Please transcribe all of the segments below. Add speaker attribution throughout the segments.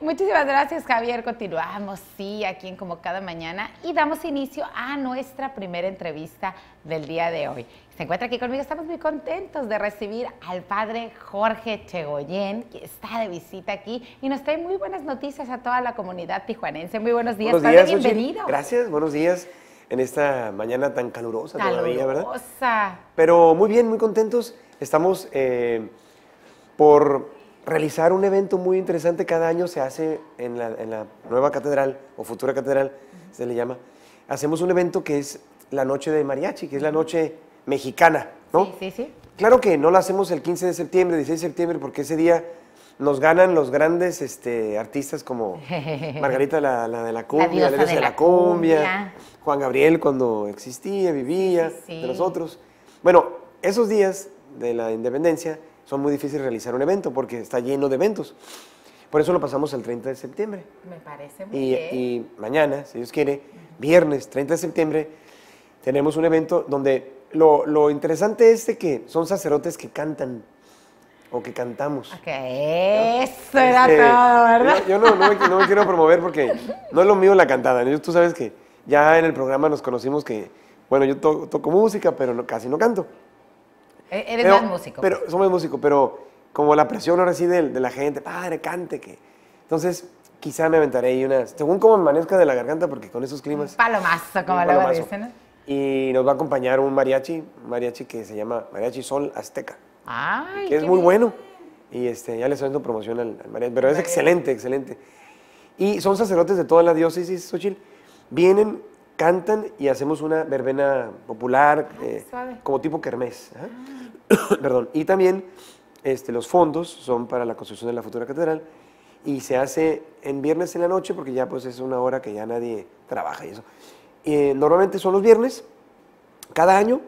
Speaker 1: Muchísimas gracias, Javier. Continuamos, sí, aquí en Como Cada Mañana y damos inicio a nuestra primera entrevista del día de hoy. Se encuentra aquí conmigo, estamos muy contentos de recibir al padre Jorge Chegoyen, que está de visita aquí y nos trae muy buenas noticias a toda la comunidad tijuanense. Muy buenos días, buenos bienvenido.
Speaker 2: Gracias, buenos días en esta mañana tan calurosa, todavía, ¿verdad? Pero muy bien, muy contentos. Estamos eh, por realizar un evento muy interesante cada año se hace en la, nueva catedral o futura catedral, se le llama. Hacemos un evento que es la noche de mariachi, que es la noche mexicana, ¿no? Sí, sí, sí. Claro que no lo hacemos el 15 de septiembre, 16 de septiembre, porque ese día nos ganan los grandes este, artistas como
Speaker 1: Margarita
Speaker 2: la, de la cumbia, la, de, la cumbia, Juan Gabriel cuando existía, vivía, de nosotros. Bueno, esos días de la independencia son muy difíciles realizar un evento porque está lleno de eventos. Por eso lo pasamos el 30 de septiembre.
Speaker 1: Me parece muy bien.
Speaker 2: Y mañana, si Dios quiere, viernes 30 de septiembre, tenemos un evento donde lo, lo interesante es de que son sacerdotes que cantan o que cantamos. Ok, eso
Speaker 1: era este, todo, ¿verdad?
Speaker 2: Yo, no, no, me, quiero promover porque no es lo mío la cantada. tú sabes que ya en el programa nos conocimos que, bueno, yo toco música, pero casi no canto.
Speaker 1: Eh, eres más músico. Pero
Speaker 2: somos músicos, pero como la presión ahora sí de, la gente, padre, cante que. Entonces, quizá me aventaré ahí unas, según como amanezca de la garganta, porque con esos climas.
Speaker 1: palomazo, como luego dicen.
Speaker 2: Y nos va a acompañar un mariachi, un mariachi que se llama Mariachi Sol Azteca.
Speaker 1: Ay, que es muy bueno.
Speaker 2: Y este, ya le estoy dando promoción al, mariachi, pero es excelente, excelente. Y son sacerdotes de toda la diócesis, Xochitl. Vienen cantan y hacemos una verbena popular, eh, como tipo kermés. Perdón. Y también este, los fondos son para la construcción de la futura catedral y se hace en viernes en la noche porque ya pues es una hora que ya nadie trabaja y eso. Eh, normalmente son los viernes, cada año,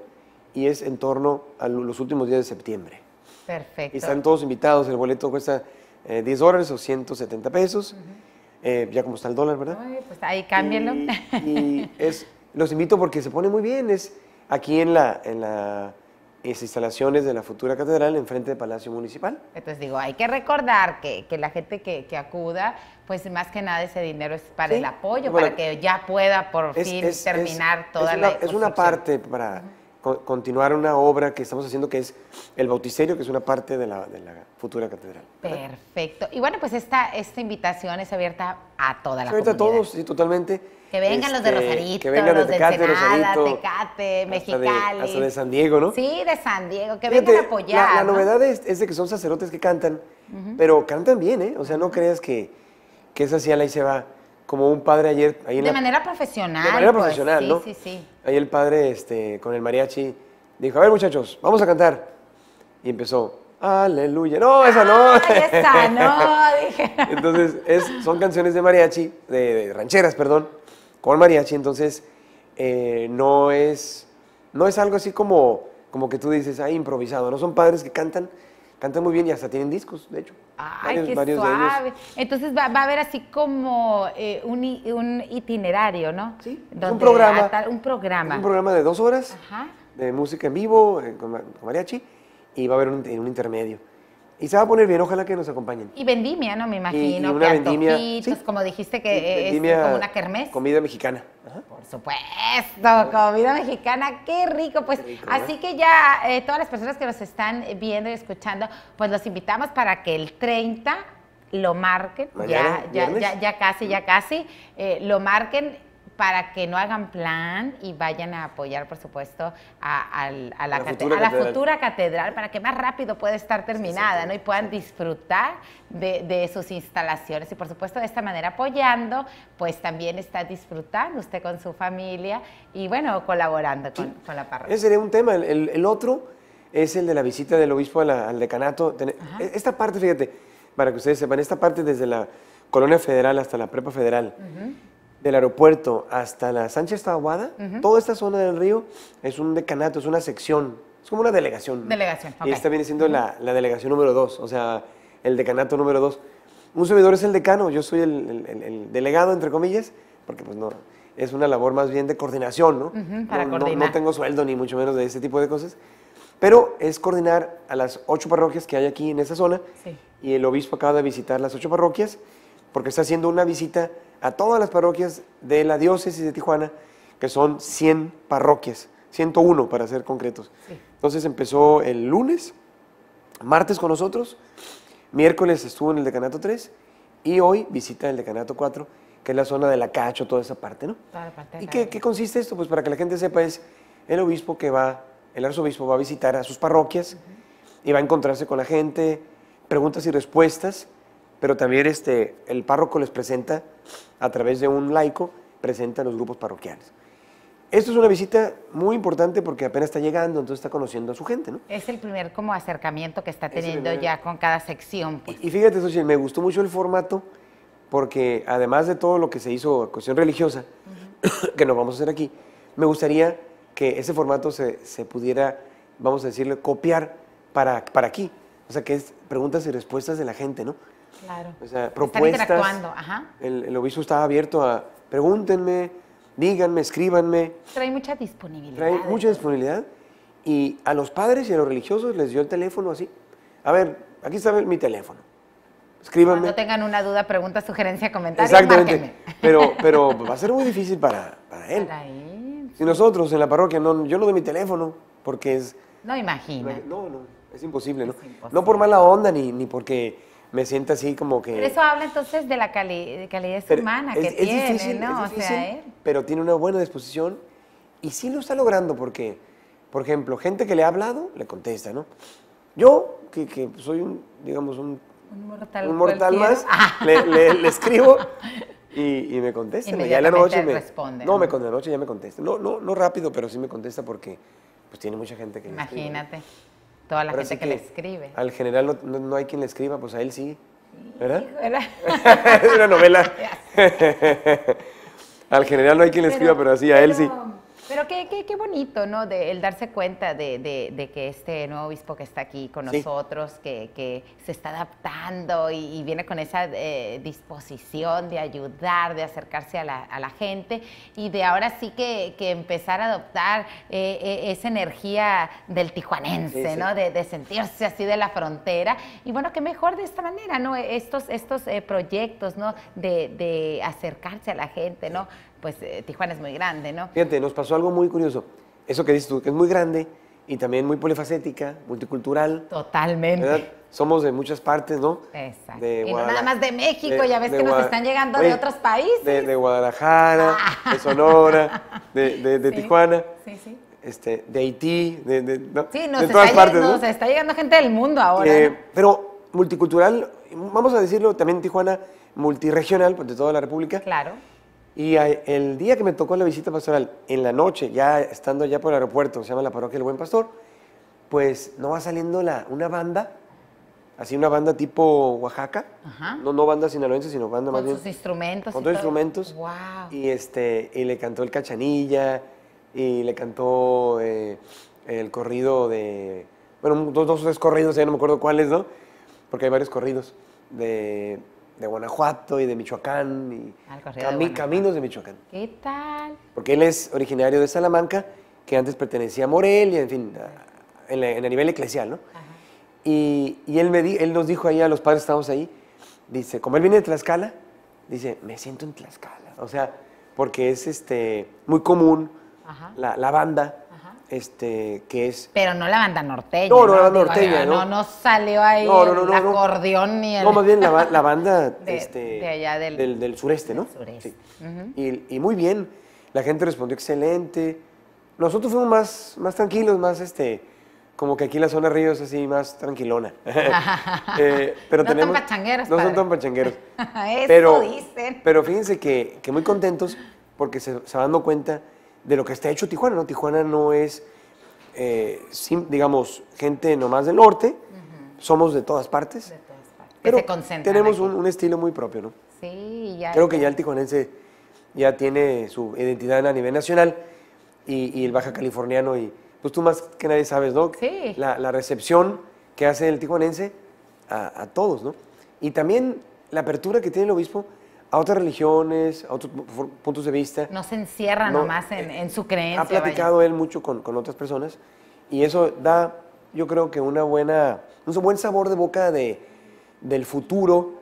Speaker 2: y es en torno a los últimos días de septiembre.
Speaker 1: Perfecto. Y están
Speaker 2: todos invitados, el boleto cuesta 10 eh, dólares o 170 pesos. Eh, ya como está el dólar, ¿verdad?
Speaker 1: pues ahí cámbienlo.
Speaker 2: Y, es, los invito porque se pone muy bien, es aquí en la... En las instalaciones de la futura catedral enfrente del Palacio Municipal.
Speaker 1: Entonces digo, hay que recordar que, la gente que, acuda, pues más que nada ese dinero es para el apoyo, para que ya pueda por fin terminar toda la... es una
Speaker 2: parte para continuar una obra que estamos haciendo que es el bautisterio, que es una parte de la, de la futura catedral.
Speaker 1: Perfecto. Y bueno, pues esta, esta invitación es abierta a
Speaker 2: toda la abierta a todos, sí, totalmente.
Speaker 1: Que vengan los de este, Rosarito, que vengan los de Tecate, Tecate, Mexicali. Hasta de, San
Speaker 2: Diego, ¿no? Sí,
Speaker 1: de San Diego, que vengan a apoyar. La, novedad
Speaker 2: es, de que son sacerdotes que cantan, pero cantan bien, ¿eh? O sea, no creas que, que es así, la y se va como un padre ayer... Ahí de
Speaker 1: manera profesional. De manera pues, profesional, ¿no? Sí,
Speaker 2: Ahí el padre este, con el mariachi dijo, a ver muchachos, vamos a cantar. Y empezó, aleluya. No, esa no. esa no, dije. Entonces, son canciones de mariachi, de, rancheras, perdón, con mariachi. Entonces, eh, no, es, no es algo así como, como que tú dices, ah, improvisado. No son padres que cantan Cantan muy bien y hasta tienen discos, de hecho. Ay, varios, qué suave.
Speaker 1: Entonces va, a haber así como eh, un, itinerario, ¿no? Sí, un programa. un programa. Un programa
Speaker 2: de dos horas de música en vivo eh, con, mariachi y va a haber un intermedio. Y se va a poner bien, ojalá que nos acompañen.
Speaker 1: Y vendimia, ¿no? Me imagino. Y, una vendimia. como dijiste que es como una kermés.
Speaker 2: Comida mexicana. Por
Speaker 1: supuesto, comida mexicana. Qué rico. Pues así que ya eh, todas las personas que nos están viendo y escuchando, pues los invitamos para que el 30 lo marquen. ya, ya, ya, ya, casi, ya casi. Eh, lo marquen para que no hagan plan y vayan a apoyar, por supuesto, a, la, futura catedral para que más rápido pueda estar terminada ¿no? y puedan disfrutar de, sus instalaciones. Y, por supuesto, de esta manera apoyando, pues también está disfrutando usted con su familia y, bueno, colaborando con, la parroquia. Ese
Speaker 2: sería un tema. El, otro es el de la visita del obispo al decanato. E-, esta parte, fíjate, para que ustedes sepan, esta parte desde la colonia federal hasta la prepa federal del aeropuerto hasta la Sánchez Tahuada, toda esta zona del río es un decanato, es una sección, es como una delegación.
Speaker 1: Delegación, Y esta viene siendo la,
Speaker 2: delegación número dos, o sea, el decanato número dos. Un servidor es el decano, yo soy el, delegado, entre comillas, porque pues no, es una labor más bien de coordinación, ¿no? tengo sueldo ni mucho menos de ese tipo de cosas, pero es coordinar a las ocho parroquias que hay aquí en esa zona y el obispo acaba de visitar las ocho parroquias porque está haciendo una visita a todas las parroquias de la diócesis de Tijuana, que son 100 parroquias, 101 para ser concretos. Entonces empezó el lunes, martes con nosotros, miércoles estuvo en el decanato 3 y hoy visita el decanato 4, que es la zona de la Cacho, toda esa parte, ¿no? Toda la parte ¿Y qué, consiste esto? Pues para que la gente sepa es el obispo que va, el arzobispo va a visitar a sus parroquias y va a encontrarse con la gente, preguntas y respuestas, pero también este, el párroco les presenta, a través de un laico, presenta a los grupos parroquiales. Esto es una visita muy importante porque apenas está llegando, entonces está conociendo a su gente, ¿no?
Speaker 1: Es el primer como acercamiento que está teniendo ya con cada sección.
Speaker 2: Pues. Y, fíjate, social, me gustó mucho el formato porque además de todo lo que se hizo a cuestión religiosa, que nos vamos a hacer aquí, me gustaría que ese formato se, pudiera, vamos a decirle, copiar para, para aquí. O sea, que es preguntas y respuestas de la gente, ¿no? Claro. O sea, propuestas. Están interactuando, ajá. El, obispo estaba abierto a pregúntenme, díganme, escríbanme.
Speaker 1: Trae mucha disponibilidad. Trae
Speaker 2: mucha disponibilidad. Y a los padres y a los religiosos les dio el teléfono así. A ver, aquí está mi teléfono. Escríbanme. No
Speaker 1: tengan una duda, pregunta, sugerencia, comentario, Exactamente.
Speaker 2: Pero, pero va a ser muy difícil para, él. Si nosotros en la parroquia, no, yo no doy mi teléfono porque es...
Speaker 1: No imagina. No, no,
Speaker 2: es imposible, ¿no? No por mala onda ni, ni porque me siento así como que... Pero eso
Speaker 1: habla entonces de la calidad de pero humana que tiene, ¿no? o sea, ¿eh?
Speaker 2: pero tiene una buena disposición y sí lo está logrando porque, por ejemplo, gente que le ha hablado, le contesta, ¿no? Yo, que, soy un, digamos, un,
Speaker 1: mortal, más, le, escribo
Speaker 2: y, y me contesta. Ya la noche me responde. No, me, con la noche ya me contesta. No, no, no rápido, pero sí me contesta porque pues tiene mucha gente que... Imagínate.
Speaker 1: Toda la gente que, le escribe.
Speaker 2: Al general no, hay quien le escriba, pues a él sí. ¿Verdad? es una novela. al general no hay quien le escriba, pero, sí así a él sí.
Speaker 1: Pero qué, qué, qué bonito, ¿no? De, el darse cuenta de, que este nuevo obispo que está aquí con nosotros, que, se está adaptando y, viene con esa eh, disposición de ayudar, de acercarse a la, gente y de ahora sí que, empezar a adoptar eh, eh, esa energía del tijuanense, ¿no? De, sentirse así de la frontera. Y bueno, qué mejor de esta manera, ¿no? Estos, estos proyectos, ¿no? De, de acercarse a la gente, ¿no? pues eh, Tijuana es muy grande, ¿no?
Speaker 2: Fíjate, nos pasó algo muy curioso. Eso que dices tú, que es muy grande y también muy polifacética, multicultural. Totalmente. Somos de muchas partes, ¿no? Exacto. y no nada más
Speaker 1: de México, ya ves que nos están llegando de otros países. De,
Speaker 2: Guadalajara, de Sonora, de, Tijuana. Sí, sí. Este, de Haití, de, ¿no? sí, nos todas está partes. Llegando, Nos
Speaker 1: está llegando gente del mundo ahora. Eh,
Speaker 2: pero multicultural, vamos a decirlo también Tijuana, multiregional, pues, de toda la República. Claro y el día que me tocó la visita pastoral, en la noche, ya estando allá por el aeropuerto, se llama la parroquia del Buen Pastor, pues no va saliendo la, una banda, así una banda tipo Oaxaca, No, no banda sinaloense, sino banda más bien. Con sus
Speaker 1: instrumentos. Con sus instrumentos. Y,
Speaker 2: este, y le cantó el Cachanilla, y le cantó eh, el corrido de. Bueno, dos, dos o tres corridos, ya no me acuerdo cuáles, ¿no? Porque hay varios corridos de de Guanajuato y de Michoacán y caminos de Michoacán.
Speaker 1: ¿Qué tal?
Speaker 2: Porque él es originario de Salamanca, que antes pertenecía a Morelia, en fin, en, el nivel eclesial, ¿no? Y, él, me él nos dijo ahí, a los padres estábamos ahí, dice, como él viene de Tlaxcala, dice, me siento en Tlaxcala. O sea, porque es este, muy común La, la, banda este, que es...
Speaker 1: Pero no la banda norteña. No, no, la banda norteña, ¿no? No, salió ahí el acordeón ni el... No, más
Speaker 2: bien la, banda este,
Speaker 1: de allá del,
Speaker 2: del, sureste, ¿no? Sí. y, y, muy bien, la gente respondió excelente. Nosotros fuimos más, más tranquilos, más este... Como que aquí la zona ríos así más tranquilona. Eh, pero no son tan
Speaker 1: pachangueros. No son tan
Speaker 2: pachangueros.
Speaker 1: Eso pero, dicen.
Speaker 2: Pero fíjense que, que muy contentos porque se, se van dando cuenta de lo que está hecho Tijuana, ¿no? Tijuana no es, eh, digamos, gente nomás del norte, somos de todas partes.
Speaker 1: Pero tenemos un,
Speaker 2: estilo muy propio, ¿no?
Speaker 1: Sí, ya. Creo que
Speaker 2: ya el tijuanense ya tiene su identidad a nivel nacional y, el baja californiano y pues tú más que nadie sabes, ¿no? La, recepción que hace el tijuanense a, a todos, ¿no? Y también la apertura que tiene el obispo a otras religiones, a otros puntos de vista. No
Speaker 1: se encierra nomás eh, en, su creencia. Ha platicado
Speaker 2: él mucho con, con, otras personas y eso da, yo creo que una buena, un buen sabor de boca de, del futuro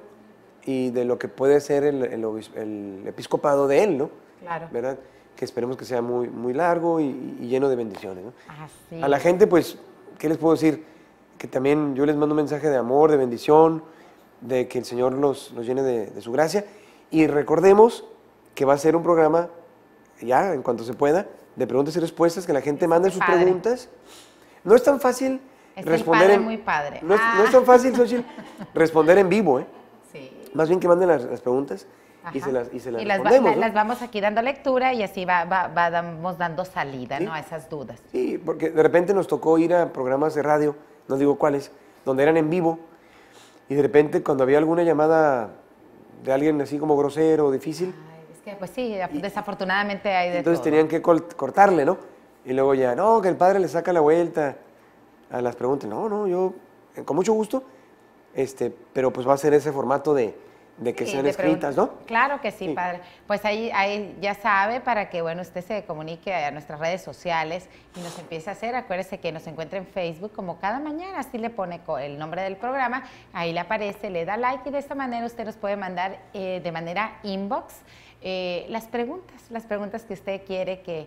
Speaker 2: y de lo que puede ser el, episcopado de él, ¿no? Claro. ¿Verdad? Que esperemos que sea muy, muy largo y, lleno de bendiciones. ¿no? Así. Ah, a la gente, pues, ¿qué les puedo decir? Que también yo les mando un mensaje de amor, de bendición, de que el Señor los, llene de, de su gracia y recordemos que va a ser un programa, ya en cuanto se pueda, de preguntas y respuestas, que la gente mande sus preguntas. No es tan fácil responder. en, muy
Speaker 1: padre. No, es, ah. tan fácil,
Speaker 2: responder en vivo, ¿eh? Más bien que manden las, preguntas. y se las, y y las,
Speaker 1: vamos aquí dando lectura y así va, dando salida ¿no? a esas dudas.
Speaker 2: Sí, porque de repente nos tocó ir a programas de radio, no digo cuáles, donde eran en vivo, y de repente cuando había alguna llamada de alguien así como grosero, difícil.
Speaker 1: es que, pues sí, desafortunadamente hay de Entonces tenían
Speaker 2: que cortarle, ¿no? Y luego ya, no, que el padre le saca la vuelta a las preguntas. No, no, yo eh, con mucho gusto, este, pero pues va a ser ese formato de de que sean escritas, ¿no?
Speaker 1: Claro que sí, padre. Pues ahí, ahí ya sabe para que, bueno, usted se comunique a nuestras redes sociales y nos empiece a hacer. Acuérdese que nos encuentra en Facebook como cada mañana, así le pone el nombre del programa, ahí le aparece, le da like y de esta manera usted nos puede mandar eh, de manera inbox eh, las preguntas, las preguntas que usted quiere que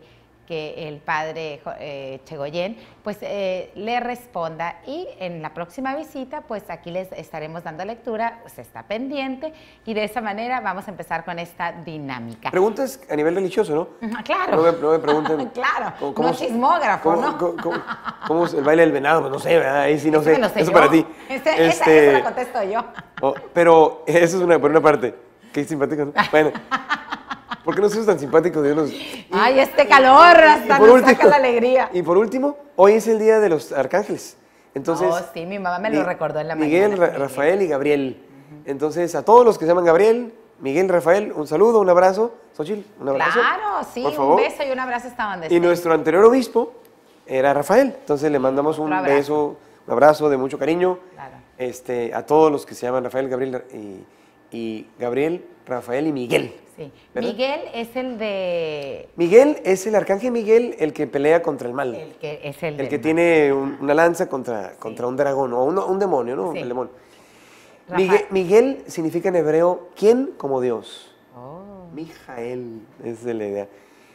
Speaker 1: que el padre eh, Chegoyen pues eh, le responda y en la próxima visita pues aquí les estaremos dando lectura, se pues, está pendiente y de esa manera vamos a empezar con esta dinámica.
Speaker 2: Preguntas a nivel religioso,
Speaker 1: ¿no? Claro. No
Speaker 2: me, pregunten.
Speaker 1: claro, ¿cómo, cómo no chismógrafo, cómo, ¿no?
Speaker 2: Cómo, el baile del venado? Pues no sé, ¿verdad? Ahí sí no sé. Eso es para ti. Este, este, esa, la contesto yo. Oh, pero eso es una, por una parte. Qué simpático, Bueno. ¿Por qué no tan simpático, de
Speaker 1: Ay, este calor, hasta nos saca la
Speaker 2: alegría. Y por último, hoy es el Día de los Arcángeles. Entonces, oh,
Speaker 1: sí, mi mamá me lo recordó en la Miguel, mañana.
Speaker 2: Miguel, Rafael y Gabriel. Entonces, a todos los que se llaman Gabriel, Miguel, Rafael, un saludo, un abrazo. Sochil, un abrazo. Claro,
Speaker 1: sí, un beso y un abrazo estaban de Y nuestro
Speaker 2: anterior obispo era Rafael. Entonces, le mandamos un beso, un abrazo de mucho cariño claro. este, a todos los que se llaman Rafael, Gabriel y Gabriel, Rafael y Miguel. Miguel
Speaker 1: es el de.
Speaker 2: Miguel es el arcángel Miguel, el que pelea contra el mal. El que es el. que tiene una lanza contra, contra un dragón o un, demonio, ¿no? demonio. Miguel, significa en hebreo ¿quién como Dios? Oh. Mijael, es es la idea.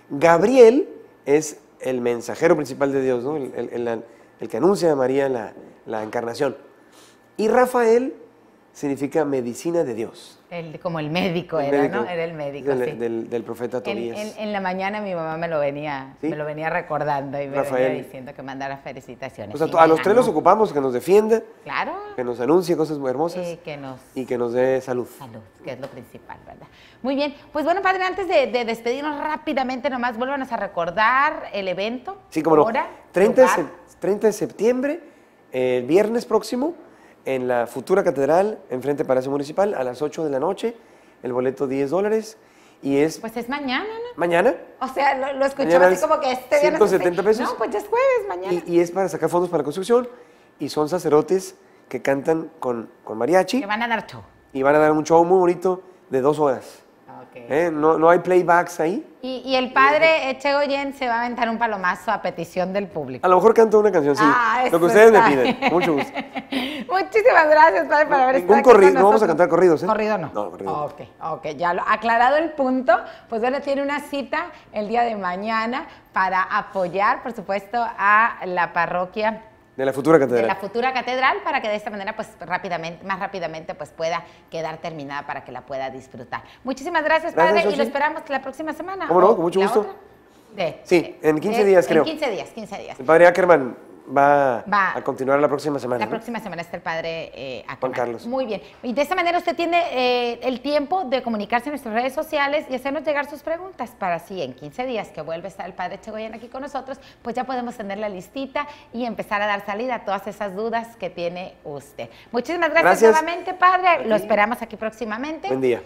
Speaker 2: Gabriel es el mensajero principal de Dios, ¿no? el, que anuncia a María la, la encarnación. Y Rafael significa medicina de Dios.
Speaker 1: como el médico era, ¿no? Era el médico. Del,
Speaker 2: sí. del, profeta Tobías.
Speaker 1: En, la mañana mi mamá me lo venía, me lo venía recordando y me diciendo que mandara felicitaciones. O sea, a los tres los
Speaker 2: ocupamos, que nos defienda, claro. que nos anuncie cosas muy hermosas y que nos dé salud. Salud, que es lo principal, ¿verdad?
Speaker 1: Muy bien, pues bueno, padre, antes de, despedirnos rápidamente nomás, vuélvanos a recordar el evento. Sí, como no. 30,
Speaker 2: 30 de septiembre, el viernes próximo en la futura catedral, enfrente del Palacio Municipal, a las 8 de la noche. El boleto 10 dólares. Y es. Pues es mañana, ¿no? Mañana.
Speaker 1: O sea, lo, escuchamos así como que este 170 pesos. No, pues ya es jueves, mañana.
Speaker 2: Y, es para sacar fondos para construcción. Y son sacerdotes que cantan con, con mariachi. Que van a dar show. Y van a dar un show muy bonito de dos horas. ¿Eh? No, hay playbacks ahí.
Speaker 1: Y, el padre Echegoyen eh, se va a aventar un palomazo a petición del público.
Speaker 2: A lo mejor canta una canción, sí. Ah, lo que ustedes me piden. Mucho gusto.
Speaker 1: Muchísimas gracias, padre, por haber estado corrido, No vamos a cantar
Speaker 2: corridos, ¿eh? Corrido no. No, corrido. Ok,
Speaker 1: ok. Ya lo, aclarado el punto, pues ahora tiene una cita el día de mañana para apoyar, por supuesto, a la parroquia
Speaker 2: de la futura catedral. De la
Speaker 1: futura catedral para que de esta manera pues rápidamente, más rápidamente pues pueda quedar terminada para que la pueda disfrutar. Muchísimas gracias, padre, y lo esperamos la próxima semana. ¿Cómo no? Con mucho gusto.
Speaker 2: sí, en 15 días creo. En 15
Speaker 1: días, 15 días.
Speaker 2: padre Ackerman, va, a continuar la próxima semana. La próxima
Speaker 1: semana está el padre eh, Juan Carlos. Muy bien. Y de esta manera usted tiene eh, el tiempo de comunicarse en nuestras redes sociales y hacernos llegar sus preguntas para así en 15 días que vuelve a estar el padre Chegoyen aquí con nosotros, pues ya podemos tener la listita y empezar a dar salida a todas esas dudas que tiene usted. Muchísimas gracias. nuevamente, padre. Lo esperamos aquí próximamente. Buen
Speaker 2: día.